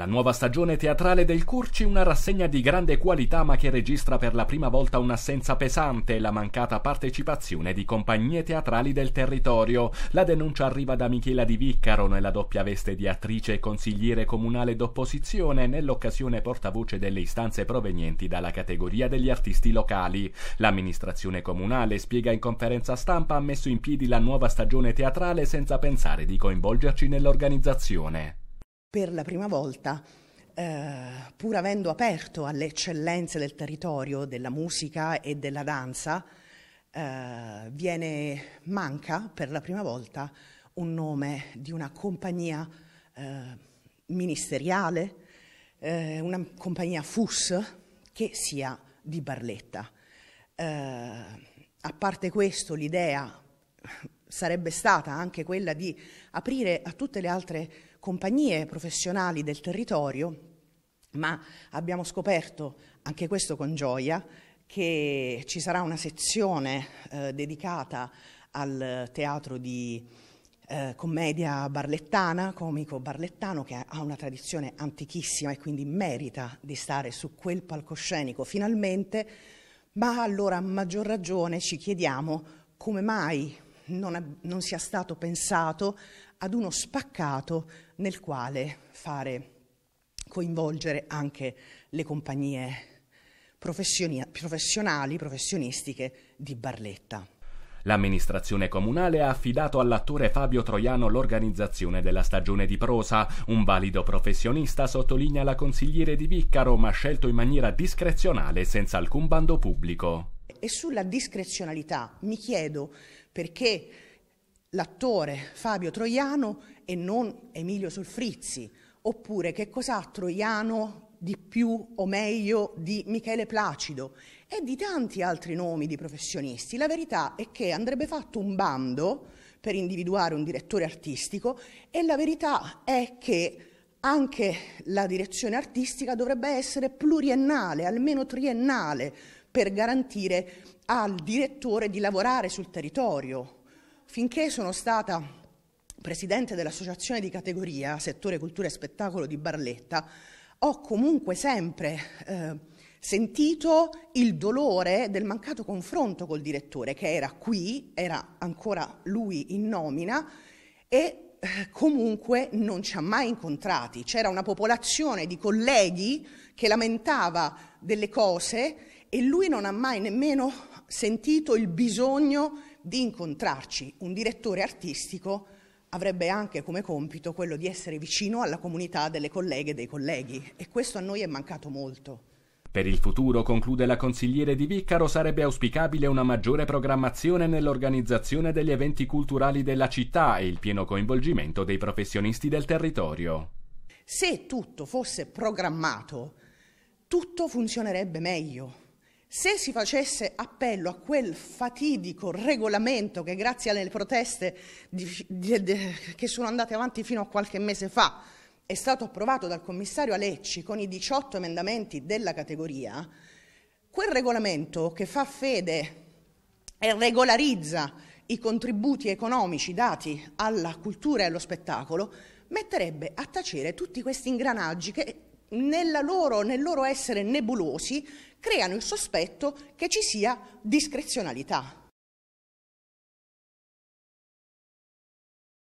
La nuova stagione teatrale del Curci, una rassegna di grande qualità ma che registra per la prima volta un'assenza pesante e la mancata partecipazione di compagnie teatrali del territorio. La denuncia arriva da Michela Di Viccaro nella doppia veste di attrice e consigliere comunale d'opposizione nell'occasione portavoce delle istanze provenienti dalla categoria degli artisti locali. L'amministrazione comunale spiega in conferenza stampa ha messo in piedi la nuova stagione teatrale senza pensare di coinvolgerci nell'organizzazione per la prima volta, eh, pur avendo aperto alle eccellenze del territorio, della musica e della danza, eh, viene manca per la prima volta un nome di una compagnia eh, ministeriale, eh, una compagnia FUS che sia di Barletta. Eh, a parte questo, l'idea sarebbe stata anche quella di aprire a tutte le altre compagnie professionali del territorio, ma abbiamo scoperto, anche questo con gioia, che ci sarà una sezione eh, dedicata al teatro di eh, commedia barlettana, comico barlettano, che ha una tradizione antichissima e quindi merita di stare su quel palcoscenico finalmente, ma allora a maggior ragione ci chiediamo come mai non, è, non sia stato pensato ad uno spaccato nel quale fare coinvolgere anche le compagnie professionali, professionistiche di Barletta. L'amministrazione comunale ha affidato all'attore Fabio Troiano l'organizzazione della stagione di prosa. Un valido professionista sottolinea la consigliere di Viccaro, ma scelto in maniera discrezionale senza alcun bando pubblico. E sulla discrezionalità mi chiedo perché l'attore Fabio Troiano e non Emilio Solfrizzi, oppure che cos'ha Troiano di più o meglio di Michele Placido e di tanti altri nomi di professionisti. La verità è che andrebbe fatto un bando per individuare un direttore artistico e la verità è che anche la direzione artistica dovrebbe essere pluriennale, almeno triennale, per garantire al direttore di lavorare sul territorio. Finché sono stata presidente dell'associazione di categoria settore cultura e spettacolo di Barletta, ho comunque sempre eh, sentito il dolore del mancato confronto col direttore che era qui, era ancora lui in nomina e comunque non ci ha mai incontrati. C'era una popolazione di colleghi che lamentava delle cose e lui non ha mai nemmeno sentito il bisogno di incontrarci. Un direttore artistico avrebbe anche come compito quello di essere vicino alla comunità delle colleghe e dei colleghi e questo a noi è mancato molto. Per il futuro, conclude la consigliere di Viccaro, sarebbe auspicabile una maggiore programmazione nell'organizzazione degli eventi culturali della città e il pieno coinvolgimento dei professionisti del territorio. Se tutto fosse programmato, tutto funzionerebbe meglio. Se si facesse appello a quel fatidico regolamento che grazie alle proteste di, di, di, che sono andate avanti fino a qualche mese fa è stato approvato dal commissario Alecci con i 18 emendamenti della categoria, quel regolamento che fa fede e regolarizza i contributi economici dati alla cultura e allo spettacolo, metterebbe a tacere tutti questi ingranaggi che loro, nel loro essere nebulosi creano il sospetto che ci sia discrezionalità.